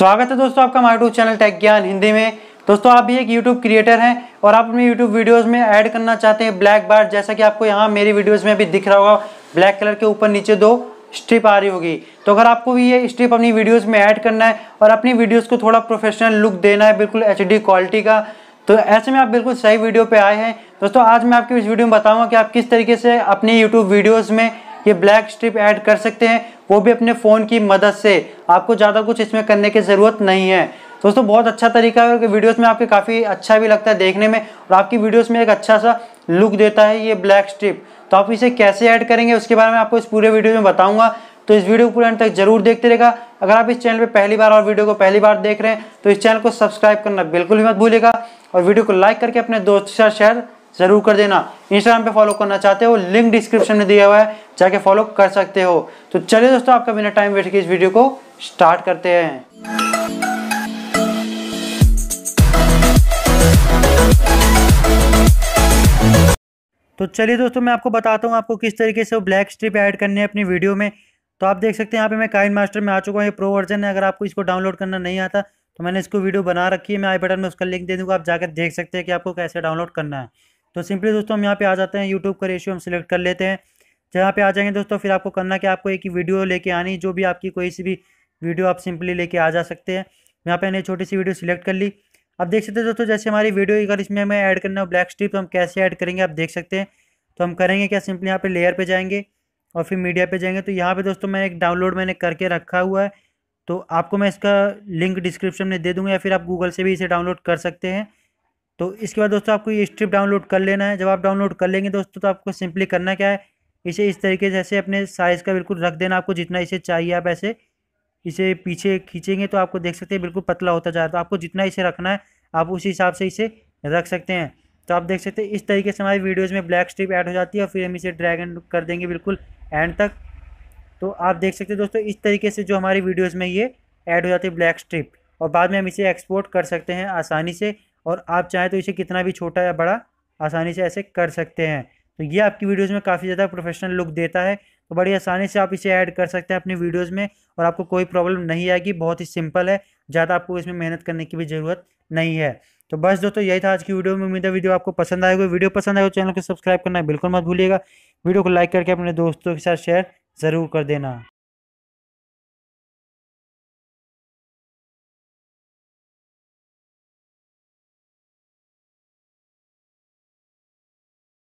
स्वागत है दोस्तों आपका हमारे यूट्यूब चैनल टेक ज्ञान हिंदी में दोस्तों आप भी एक यूट्यूब क्रिएटर हैं और आप अपने यूट्यूब वीडियोस में ऐड करना चाहते हैं ब्लैक बार जैसा कि आपको यहाँ मेरी वीडियोस में अभी दिख रहा होगा ब्लैक कलर के ऊपर नीचे दो स्ट्रिप आ रही होगी तो अगर आपको भी ये स्ट्रिप अपनी वीडियोज़ में ऐड करना है और अपनी वीडियोज़ को थोड़ा प्रोफेशनल लुक देना है बिल्कुल एच क्वालिटी का तो ऐसे में आप बिल्कुल सही वीडियो पर आए हैं दोस्तों आज मैं आपकी इस वीडियो में बताऊँगा कि आप किस तरीके से अपनी यूट्यूब वीडियोज़ में ये ब्लैक स्ट्रिप ऐड कर सकते हैं वो भी अपने फ़ोन की मदद से आपको ज़्यादा कुछ इसमें करने की ज़रूरत नहीं है दोस्तों बहुत अच्छा तरीका है और वीडियोस में आपके काफ़ी अच्छा भी लगता है देखने में और आपकी वीडियोस में एक अच्छा सा लुक देता है ये ब्लैक स्ट्रिप तो आप इसे कैसे ऐड करेंगे उसके बारे में आपको इस पूरे वीडियो में बताऊंगा तो इस वीडियो को पूरे अंत तक जरूर देखते रहेगा अगर आप इस चैनल पर पहली बार और वीडियो को पहली बार देख रहे हैं तो इस चैनल को सब्सक्राइब करना बिल्कुल भी मत भूलेगा और वीडियो को लाइक करके अपने दोस्त के साथ शेयर ज़रूर कर देना इंस्टाग्राम पे फॉलो करना चाहते हो लिंक डिस्क्रिप्शन में दिया हुआ है जाके फॉलो कर सकते हो तो चलिए दोस्तों आपका बिना टाइम वेस्ट के इस वीडियो को स्टार्ट करते हैं तो चलिए दोस्तों मैं आपको बताता हूँ आपको किस तरीके से वो ब्लैक स्ट्रिप ऐड करनी है अपनी वीडियो में तो आप देख सकते हैं यहाँ पे मैं काइन मास्टर में आ चुका हूँ ये प्रो वर्जन है अगर आपको इसको डाउनलोड करना नहीं आता तो मैंने इसको वीडियो बना रखी है मैं आई बटन में उसका लिंक दे दूँगा आप जाकर देख सकते हैं कि आपको कैसे डाउनलोड करना है तो सिंपली दोस्तों हम यहाँ पे आ जाते हैं यूट्यूब का रेशियो हम सिलेक्ट कर लेते हैं जहाँ पे आ जाएंगे दोस्तों फिर आपको करना कि आपको एक ही वीडियो लेके आनी जो भी आपकी कोई सी भी वीडियो आप सिंपली लेके आ जा सकते हैं यहाँ पे मैंने छोटी सी वीडियो सिलेक्ट कर ली आप देख सकते हैं दोस्तों जैसे हमारी वीडियो अगर इसमें हमें ऐड करना हो ब्लैक स्ट्रिप तो हम कैसे ऐड करेंगे आप देख सकते हैं तो हम करेंगे क्या सिंपली यहाँ पर लेयर पर जाएंगे और फिर मीडिया पर जाएंगे तो यहाँ पर दोस्तों मैं एक डाउनलोड मैंने करके रखा हुआ है तो आपको मैं इसका लिंक डिस्क्रिप्शन में दे दूँगा या फिर आप गूगल से भी इसे डाउनलोड कर सकते हैं तो इसके बाद दोस्तों आपको ये स्ट्रिप डाउनलोड कर लेना है जब आप डाउनलोड कर लेंगे दोस्तों तो आपको सिंपली करना क्या है इसे इस तरीके जैसे अपने साइज़ का बिल्कुल रख देना आपको जितना इसे चाहिए आप ऐसे इसे पीछे खींचेंगे तो आपको देख सकते हैं बिल्कुल पतला होता जा रहा है तो आपको जितना इसे रखना है आप उसी हिसाब से इसे रख सकते हैं तो आप देख सकते हैं इस तरीके से हमारी वीडियोज़ में ब्लैक स्ट्रिप ऐड हो जाती है और फिर हम इसे ड्रैगन कर देंगे बिल्कुल एंड तक तो आप देख सकते हैं दोस्तों इस तरीके से जो हमारी वीडियोज़ में ये ऐड हो जाती है ब्लैक स्ट्रिप और बाद में हम इसे एक्सपोर्ट कर सकते हैं आसानी से और आप चाहें तो इसे कितना भी छोटा या बड़ा आसानी से ऐसे कर सकते हैं तो ये आपकी वीडियोज़ में काफ़ी ज़्यादा प्रोफेशनल लुक देता है तो बड़ी आसानी से आप इसे ऐड कर सकते हैं अपनी वीडियोज़ में और आपको कोई प्रॉब्लम नहीं आएगी बहुत ही सिंपल है ज़्यादा आपको इसमें मेहनत करने की भी ज़रूरत नहीं है तो बस दोस्तों यही था आज की वीडियो में उम्मीद है वीडियो आपको पसंद आएगा वीडियो पसंद आएगा तो चैनल को सब्सक्राइब करना बिल्कुल मत भूलिएगा वीडियो को लाइक करके अपने दोस्तों के साथ शेयर ज़रूर कर देना